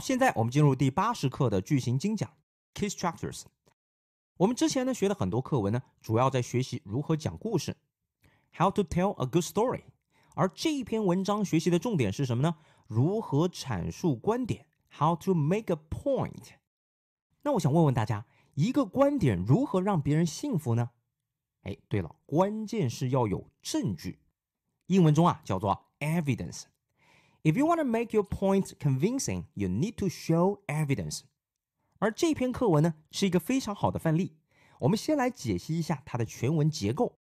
现在我们进入第八十课的句型精讲，Key Structures。我们之前呢学了很多课文呢，主要在学习如何讲故事，How to tell a good story。而这一篇文章学习的重点是什么呢？如何阐述观点，How to make a point？那我想问问大家，一个观点如何让别人信服呢？哎，对了，关键是要有证据，英文中啊叫做 Evidence。If you want to make your points convincing, you need to show evidence。而这篇课文呢，是一个非常好的范例。我们先来解析一下它的全文结构。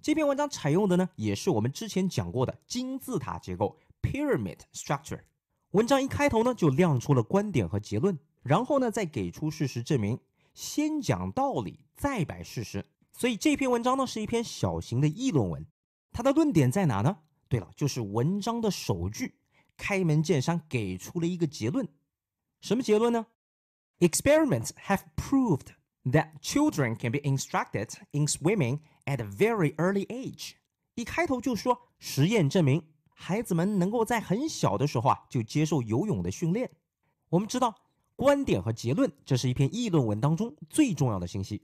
这篇文章采用的呢，也是我们之前讲过的金字塔结构 （pyramid structure）。文章一开头呢，就亮出了观点和结论，然后呢，再给出事实证明，先讲道理，再摆事实。所以这篇文章呢，是一篇小型的议论文。它的论点在哪呢？对了，就是文章的首句。开门见山给出了一个结论，什么结论呢？Experiments have proved that children can be instructed in swimming at a very early age。一开头就说实验证明孩子们能够在很小的时候啊就接受游泳的训练。我们知道观点和结论，这是一篇议论文当中最重要的信息，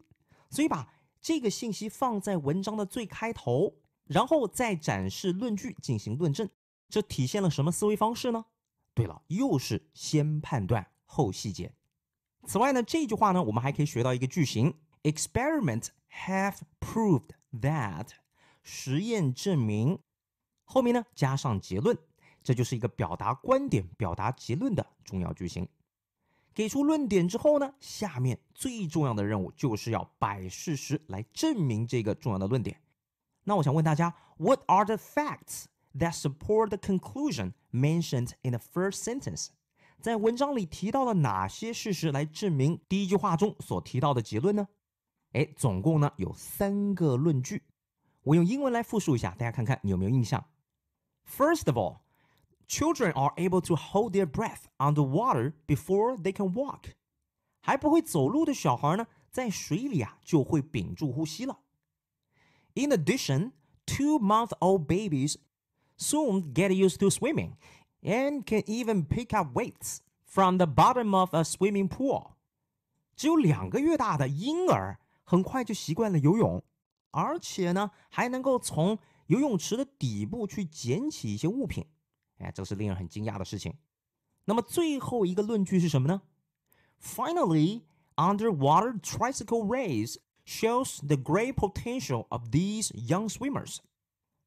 所以把这个信息放在文章的最开头，然后再展示论据进行论证。这体现了什么思维方式呢？对了，又是先判断后细节。此外呢，这句话呢，我们还可以学到一个句型：experiment have proved that 实验证明。后面呢，加上结论，这就是一个表达观点、表达结论的重要句型。给出论点之后呢，下面最重要的任务就是要摆事实来证明这个重要的论点。那我想问大家：What are the facts？that support the conclusion mentioned in the first sentence。在文章里提到了哪些事实来证明第一句话中所提到的结论呢？哎，总共呢有三个论据。我用英文来复述一下，大家看看你有没有印象。First of all, children are able to hold their breath underwater before they can walk。还不会走路的小孩呢，在水里啊就会屏住呼吸了。In addition, two-month-old babies soon get used to swimming and can even pick up weights from the bottom of a swimming pool。只有两个月大的婴儿很快就习惯了游泳，而且呢还能够从游泳池的底部去捡起一些物品。哎，这是令人很惊讶的事情。那么最后一个论据是什么呢？Finally, underwater tricycle race shows the great potential of these young swimmers.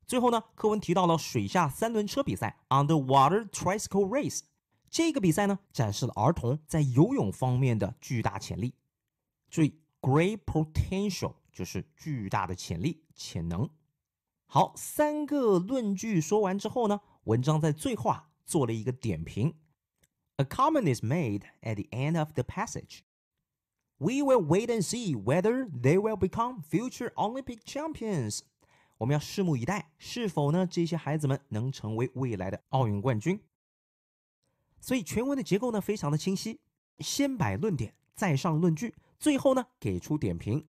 最后呢，课文提到了水下三轮车比赛 （Underwater Tricycle Race）。这个比赛呢，展示了儿童在游泳方面的巨大潜力。注意，great potential 就是巨大的潜力、潜能。好，三个论据说完之后呢，文章在最后啊做了一个点评。A comment is made at the end of the passage. We will wait and see whether they will become future Olympic champions. 我们要拭目以待，是否呢？这些孩子们能成为未来的奥运冠军？所以全文的结构呢，非常的清晰，先摆论点，再上论据，最后呢给出点评。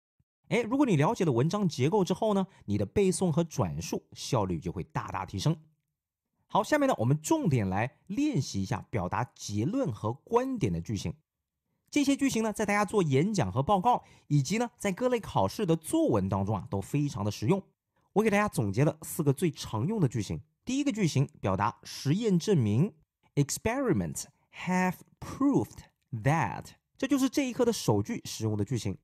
哎，如果你了解了文章结构之后呢，你的背诵和转述效率就会大大提升。好，下面呢，我们重点来练习一下表达结论和观点的句型。这些句型呢，在大家做演讲和报告，以及呢在各类考试的作文当中啊，都非常的实用。我给大家总结了四个最常用的句型。第一个句型表达实验证明，Experiments have proved that。这就是这一课的首句使用的句型，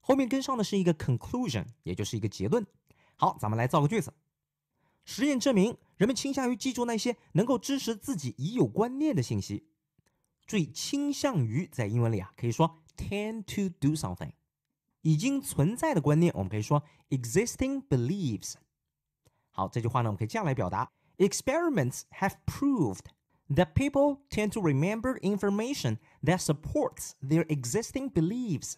后面跟上的是一个 conclusion，也就是一个结论。好，咱们来造个句子。实验证明，人们倾向于记住那些能够支持自己已有观念的信息。注意，倾向于在英文里啊，可以说 tend to do something。已经存在的观念，我们可以说 existing beliefs。好，这句话呢，我们可以这样来表达：Experiments have proved that people tend to remember information that supports their existing beliefs。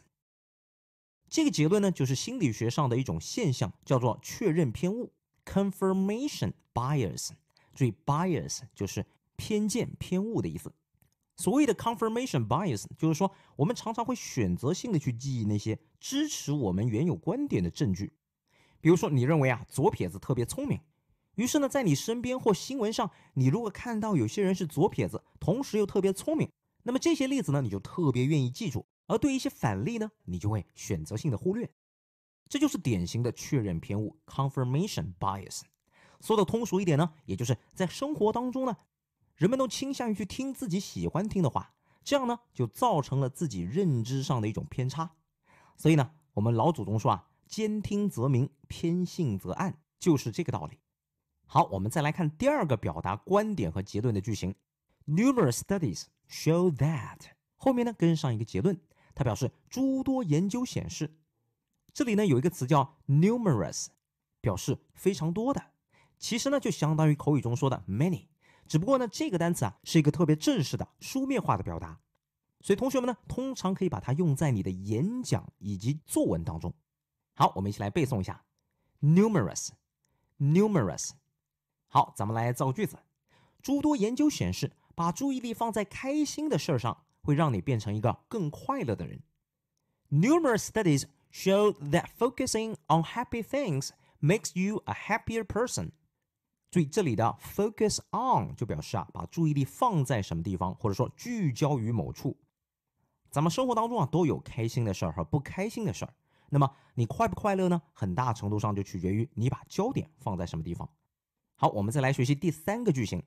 这个结论呢，就是心理学上的一种现象，叫做确认偏误 （confirmation bias）。注意，bias 就是偏见、偏误的意思。所谓的 confirmation bias 就是说，我们常常会选择性的去记忆那些支持我们原有观点的证据。比如说，你认为啊左撇子特别聪明，于是呢，在你身边或新闻上，你如果看到有些人是左撇子，同时又特别聪明，那么这些例子呢，你就特别愿意记住；而对一些反例呢，你就会选择性的忽略。这就是典型的确认偏误 （confirmation bias）。说的通俗一点呢，也就是在生活当中呢。人们都倾向于去听自己喜欢听的话，这样呢就造成了自己认知上的一种偏差。所以呢，我们老祖宗说啊，“兼听则明，偏信则暗”，就是这个道理。好，我们再来看第二个表达观点和结论的句型。Numerous studies show that 后面呢跟上一个结论，它表示诸多研究显示。这里呢有一个词叫 numerous，表示非常多的，其实呢就相当于口语中说的 many。只不过呢，这个单词啊是一个特别正式的书面化的表达，所以同学们呢通常可以把它用在你的演讲以及作文当中。好，我们一起来背诵一下，numerous，numerous。好，咱们来造个句子。诸多研究显示，把注意力放在开心的事上，会让你变成一个更快乐的人。Numerous studies show that focusing on happy things makes you a happier person. 注意这里的 focus on 就表示啊，把注意力放在什么地方，或者说聚焦于某处。咱们生活当中啊，都有开心的事儿和不开心的事儿。那么你快不快乐呢？很大程度上就取决于你把焦点放在什么地方。好，我们再来学习第三个句型。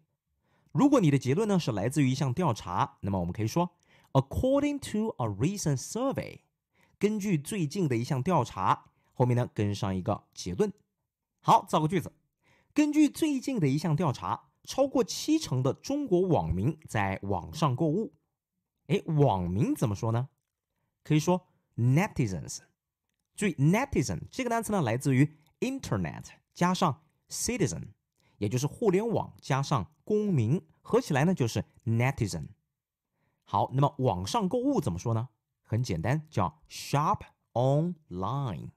如果你的结论呢是来自于一项调查，那么我们可以说 according to a recent survey，根据最近的一项调查，后面呢跟上一个结论。好，造个句子。根据最近的一项调查，超过七成的中国网民在网上购物。哎，网民怎么说呢？可以说 netizens。注意，netizen 这个单词呢，来自于 internet 加上 citizen，也就是互联网加上公民，合起来呢就是 netizen。好，那么网上购物怎么说呢？很简单，叫 shop online。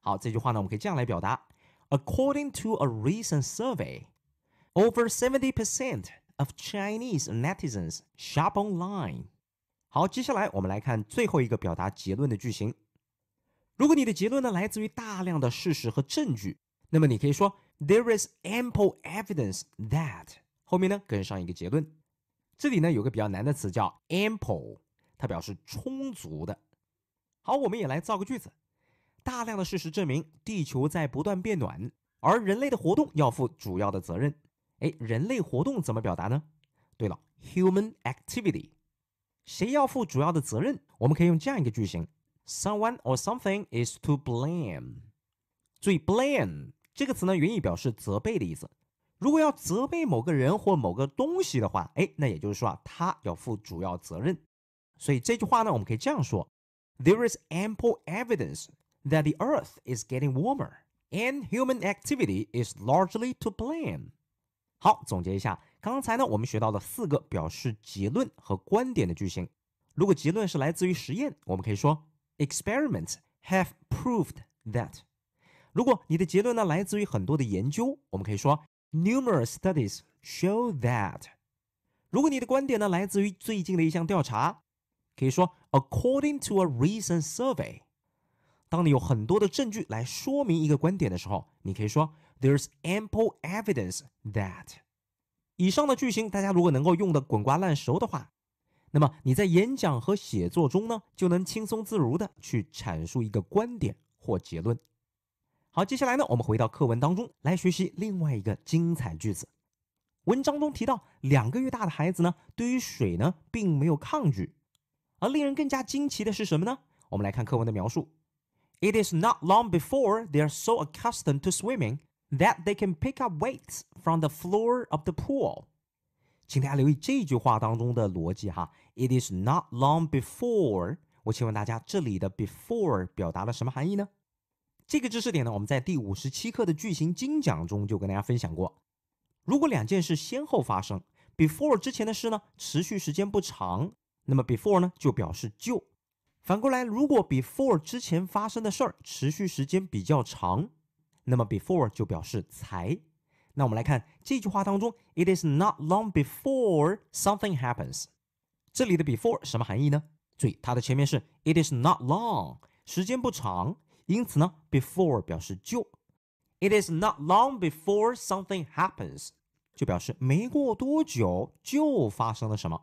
好，这句话呢，我们可以这样来表达。According to a recent survey, over seventy percent of Chinese n i t i z e n s shop online. 好，接下来我们来看最后一个表达结论的句型。如果你的结论呢来自于大量的事实和证据，那么你可以说 There is ample evidence that 后面呢跟上一个结论。这里呢有个比较难的词叫 ample，它表示充足的。好，我们也来造个句子。大量的事实证明，地球在不断变暖，而人类的活动要负主要的责任。哎，人类活动怎么表达呢？对了，human activity。谁要负主要的责任？我们可以用这样一个句型：someone or something is to blame。注意，blame 这个词呢，原意表示责备的意思。如果要责备某个人或某个东西的话，哎，那也就是说啊，他要负主要责任。所以这句话呢，我们可以这样说：There is ample evidence。that the Earth is getting warmer and human activity is largely to blame. 好，总结一下，刚才呢我们学到了四个表示结论和观点的句型。如果结论是来自于实验，我们可以说 experiments have proved that。如果你的结论呢来自于很多的研究，我们可以说 numerous studies show that。如果你的观点呢来自于最近的一项调查，可以说 according to a recent survey。当你有很多的证据来说明一个观点的时候，你可以说 There's ample evidence that。以上的句型，大家如果能够用的滚瓜烂熟的话，那么你在演讲和写作中呢，就能轻松自如地去阐述一个观点或结论。好，接下来呢，我们回到课文当中来学习另外一个精彩句子。文章中提到，两个月大的孩子呢，对于水呢，并没有抗拒，而令人更加惊奇的是什么呢？我们来看课文的描述。It is not long before they are so accustomed to swimming that they can pick up weights from the floor of the pool。请大家留意这句话当中的逻辑哈。It is not long before，我请问大家这里的 before 表达了什么含义呢？这个知识点呢，我们在第五十七课的句型精讲中就跟大家分享过。如果两件事先后发生，before 之前的事呢持续时间不长，那么 before 呢就表示就。反过来，如果 before 之前发生的事儿持续时间比较长，那么 before 就表示才。那我们来看这句话当中，it is not long before something happens。这里的 before 什么含义呢？注意它的前面是 it is not long，时间不长，因此呢，before 表示就。it is not long before something happens，就表示没过多久就发生了什么。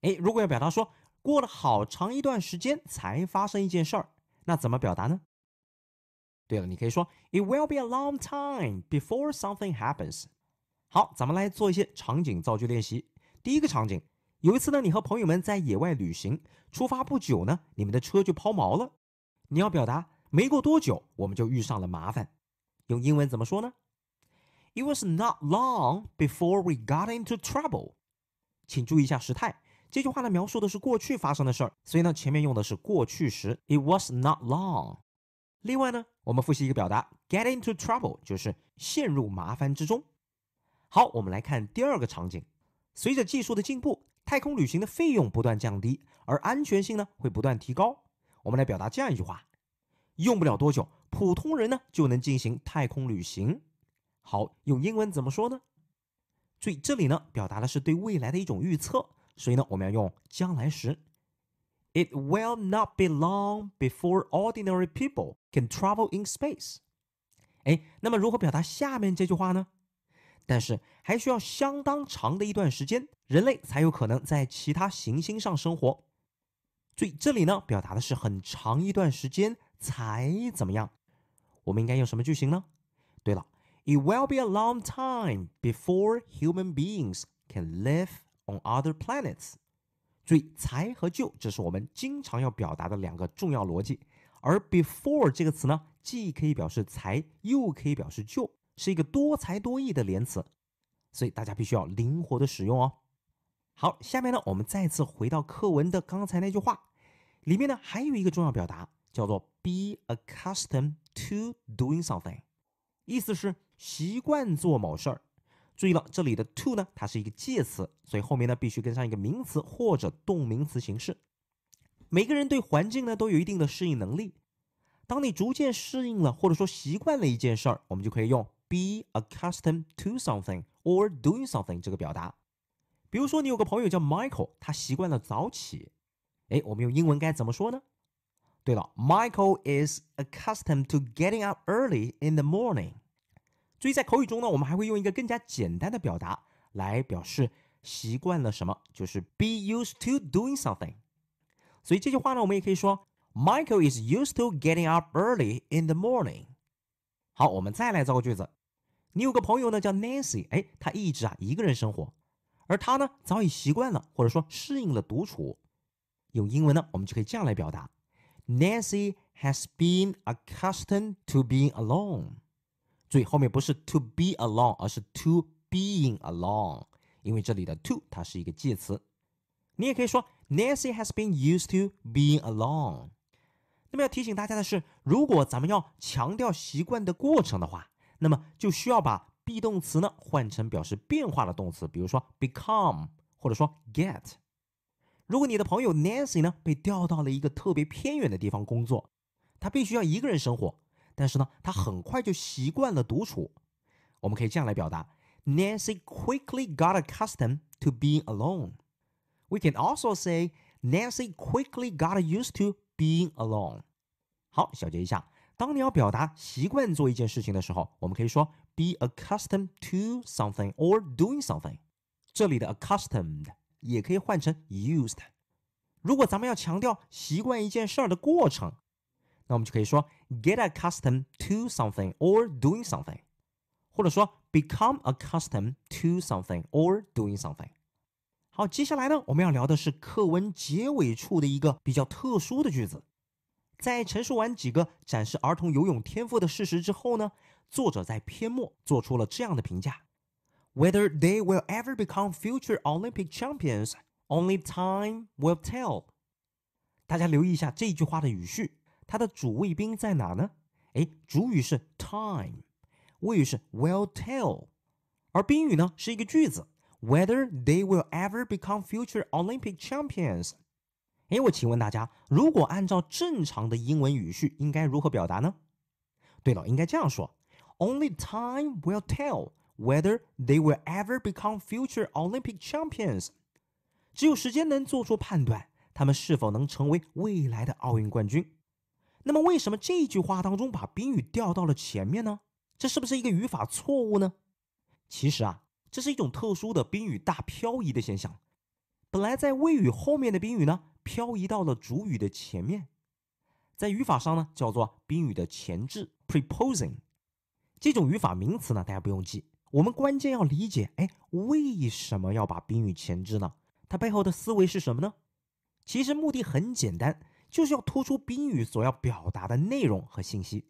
哎，如果要表达说。过了好长一段时间才发生一件事儿，那怎么表达呢？对了，你可以说 It will be a long time before something happens。好，咱们来做一些场景造句练习。第一个场景，有一次呢，你和朋友们在野外旅行，出发不久呢，你们的车就抛锚了。你要表达没过多久我们就遇上了麻烦，用英文怎么说呢？It was not long before we got into trouble。请注意一下时态。这句话呢描述的是过去发生的事儿，所以呢前面用的是过去时。It was not long。另外呢，我们复习一个表达，get into trouble 就是陷入麻烦之中。好，我们来看第二个场景。随着技术的进步，太空旅行的费用不断降低，而安全性呢会不断提高。我们来表达这样一句话：用不了多久，普通人呢就能进行太空旅行。好，用英文怎么说呢？注意这里呢表达的是对未来的一种预测。所以呢，我们要用将来时。It will not be long before ordinary people can travel in space。哎，那么如何表达下面这句话呢？但是还需要相当长的一段时间，人类才有可能在其他行星上生活。注意这里呢，表达的是很长一段时间才怎么样？我们应该用什么句型呢？对了，It will be a long time before human beings can live。On other planets，注意“才”和“就”这是我们经常要表达的两个重要逻辑，而 “before” 这个词呢，既可以表示“才”，又可以表示“就”，是一个多才多艺的连词，所以大家必须要灵活的使用哦。好，下面呢，我们再次回到课文的刚才那句话，里面呢还有一个重要表达，叫做 “be accustomed to doing something”，意思是习惯做某事儿。注意了，这里的 to 呢，它是一个介词，所以后面呢必须跟上一个名词或者动名词形式。每个人对环境呢都有一定的适应能力。当你逐渐适应了，或者说习惯了一件事儿，我们就可以用 be accustomed to something or doing something 这个表达。比如说，你有个朋友叫 Michael，他习惯了早起。哎，我们用英文该怎么说呢？对了，Michael is accustomed to getting up early in the morning。所以在口语中呢，我们还会用一个更加简单的表达来表示习惯了什么，就是 be used to doing something。所以这句话呢，我们也可以说 Michael is used to getting up early in the morning。好，我们再来造个句子。你有个朋友呢叫 Nancy，哎，他一直啊一个人生活，而他呢早已习惯了或者说适应了独处。用英文呢，我们就可以这样来表达：Nancy has been accustomed to being alone。注意，后面不是 to be alone，而是 to being alone，因为这里的 to 它是一个介词。你也可以说 Nancy has been used to being alone。那么要提醒大家的是，如果咱们要强调习惯的过程的话，那么就需要把 be 动词呢换成表示变化的动词，比如说 become 或者说 get。如果你的朋友 Nancy 呢被调到了一个特别偏远的地方工作，他必须要一个人生活。但是呢，他很快就习惯了独处。我们可以这样来表达：Nancy quickly got accustomed to being alone. We can also say Nancy quickly got used to being alone. 好，小结一下，当你要表达习惯做一件事情的时候，我们可以说 be accustomed to something or doing something。这里的 accustomed 也可以换成 used。如果咱们要强调习惯一件事儿的过程，那我们就可以说 get accustomed to something or doing something，或者说 become accustomed to something or doing something。好，接下来呢，我们要聊的是课文结尾处的一个比较特殊的句子。在陈述完几个展示儿童游泳天赋的事实之后呢，作者在篇末做出了这样的评价：Whether they will ever become future Olympic champions, only time will tell。大家留意一下这句话的语序它的主谓宾在哪呢？哎，主语是 time，谓语是 will tell，而宾语呢是一个句子：whether they will ever become future Olympic champions。哎，我请问大家，如果按照正常的英文语序，应该如何表达呢？对了，应该这样说：Only time will tell whether they will ever become future Olympic champions。只有时间能做出判断，他们是否能成为未来的奥运冠军。那么为什么这一句话当中把宾语调到了前面呢？这是不是一个语法错误呢？其实啊，这是一种特殊的宾语大漂移的现象。本来在谓语后面的宾语呢，漂移到了主语的前面，在语法上呢，叫做宾语的前置 （preposing）。这种语法名词呢，大家不用记，我们关键要理解，哎，为什么要把宾语前置呢？它背后的思维是什么呢？其实目的很简单。就是要突出宾语所要表达的内容和信息，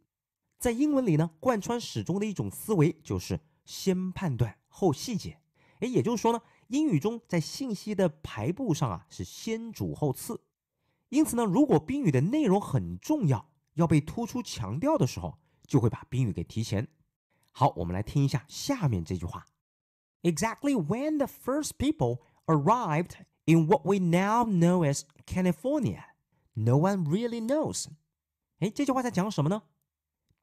在英文里呢，贯穿始终的一种思维就是先判断后细节。哎，也就是说呢，英语中在信息的排布上啊是先主后次。因此呢，如果宾语的内容很重要，要被突出强调的时候，就会把宾语给提前。好，我们来听一下下面这句话：Exactly when the first people arrived in what we now know as California. No one really knows。哎，这句话在讲什么呢？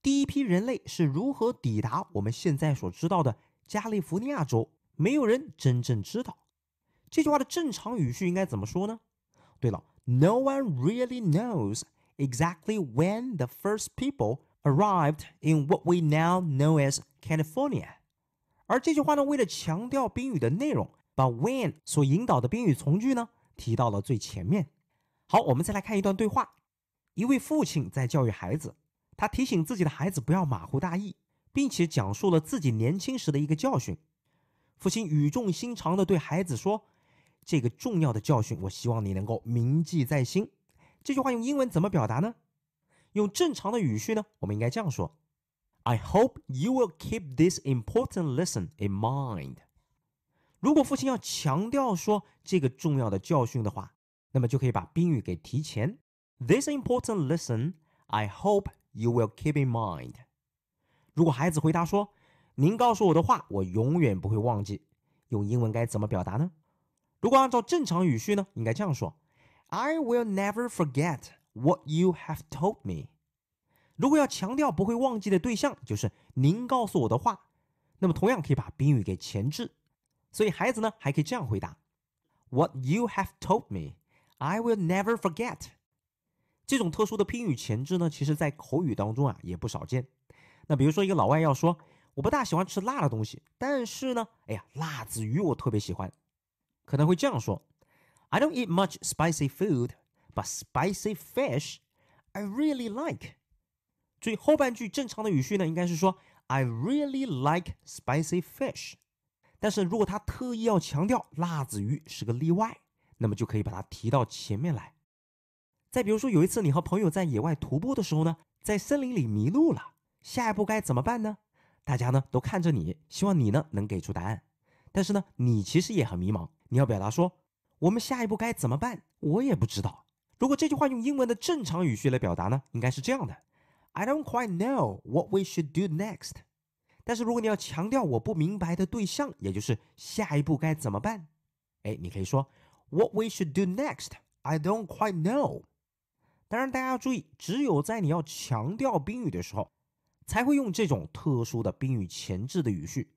第一批人类是如何抵达我们现在所知道的加利福尼亚州？没有人真正知道。这句话的正常语序应该怎么说呢？对了，No one really knows exactly when the first people arrived in what we now know as California。而这句话呢，为了强调宾语的内容，把 when 所引导的宾语从句呢，提到了最前面。好，我们再来看一段对话。一位父亲在教育孩子，他提醒自己的孩子不要马虎大意，并且讲述了自己年轻时的一个教训。父亲语重心长的对孩子说：“这个重要的教训，我希望你能够铭记在心。”这句话用英文怎么表达呢？用正常的语序呢？我们应该这样说：“I hope you will keep this important lesson in mind。”如果父亲要强调说这个重要的教训的话。那么就可以把宾语给提前。This important lesson, I hope you will keep in mind. 如果孩子回答说：“您告诉我的话，我永远不会忘记。”用英文该怎么表达呢？如果按照正常语序呢，应该这样说：“I will never forget what you have told me.” 如果要强调不会忘记的对象就是“您告诉我的话”，那么同样可以把宾语给前置。所以孩子呢，还可以这样回答：“What you have told me.” I will never forget。这种特殊的拼语前置呢，其实，在口语当中啊，也不少见。那比如说，一个老外要说：“我不大喜欢吃辣的东西，但是呢，哎呀，辣子鱼我特别喜欢。”可能会这样说：“I don't eat much spicy food，but spicy fish I really like。”注意后半句正常的语序呢，应该是说：“I really like spicy fish。”但是如果他特意要强调辣子鱼是个例外。那么就可以把它提到前面来。再比如说，有一次你和朋友在野外徒步的时候呢，在森林里迷路了，下一步该怎么办呢？大家呢都看着你，希望你呢能给出答案。但是呢，你其实也很迷茫，你要表达说我们下一步该怎么办，我也不知道。如果这句话用英文的正常语序来表达呢，应该是这样的：I don't quite know what we should do next。但是如果你要强调我不明白的对象，也就是下一步该怎么办，哎，你可以说。What we should do next, I don't quite know。当然，大家要注意，只有在你要强调宾语的时候，才会用这种特殊的宾语前置的语序。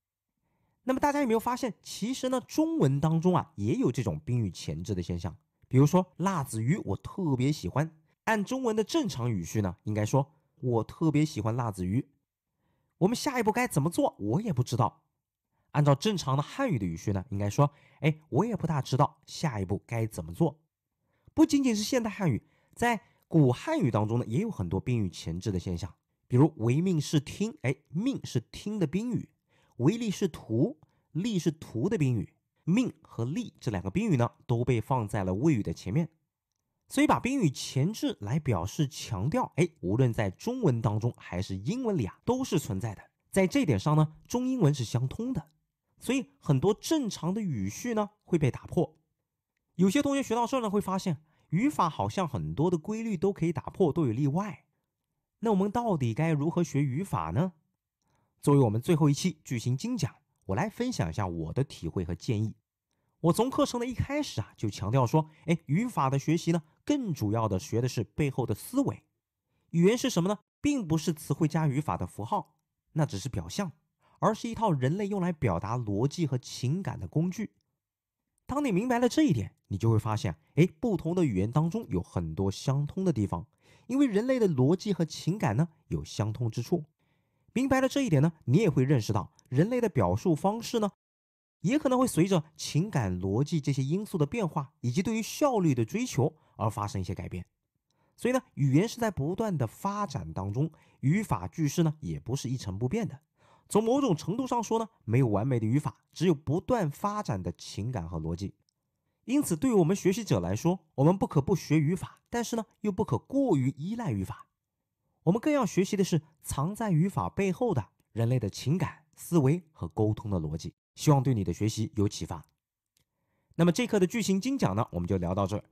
那么大家有没有发现，其实呢，中文当中啊，也有这种宾语前置的现象。比如说，辣子鱼我特别喜欢。按中文的正常语序呢，应该说，我特别喜欢辣子鱼。我们下一步该怎么做，我也不知道。按照正常的汉语的语序呢，应该说，哎，我也不大知道下一步该怎么做。不仅仅是现代汉语，在古汉语当中呢，也有很多宾语前置的现象。比如“唯命是听”，哎，命是听的宾语；“唯利是图”，利是图的宾语。命和利这两个宾语呢，都被放在了谓语的前面。所以，把宾语前置来表示强调，哎，无论在中文当中还是英文里啊，都是存在的。在这点上呢，中英文是相通的。所以很多正常的语序呢会被打破。有些同学学到这儿呢，会发现语法好像很多的规律都可以打破，都有例外。那我们到底该如何学语法呢？作为我们最后一期句型精讲，我来分享一下我的体会和建议。我从课程的一开始啊，就强调说，哎，语法的学习呢，更主要的学的是背后的思维。语言是什么呢？并不是词汇加语法的符号，那只是表象。而是一套人类用来表达逻辑和情感的工具。当你明白了这一点，你就会发现，哎，不同的语言当中有很多相通的地方，因为人类的逻辑和情感呢有相通之处。明白了这一点呢，你也会认识到，人类的表述方式呢，也可能会随着情感、逻辑这些因素的变化，以及对于效率的追求而发生一些改变。所以呢，语言是在不断的发展当中，语法句式呢也不是一成不变的。从某种程度上说呢，没有完美的语法，只有不断发展的情感和逻辑。因此，对于我们学习者来说，我们不可不学语法，但是呢，又不可过于依赖语法。我们更要学习的是藏在语法背后的人类的情感、思维和沟通的逻辑。希望对你的学习有启发。那么这课的句型精讲呢，我们就聊到这儿。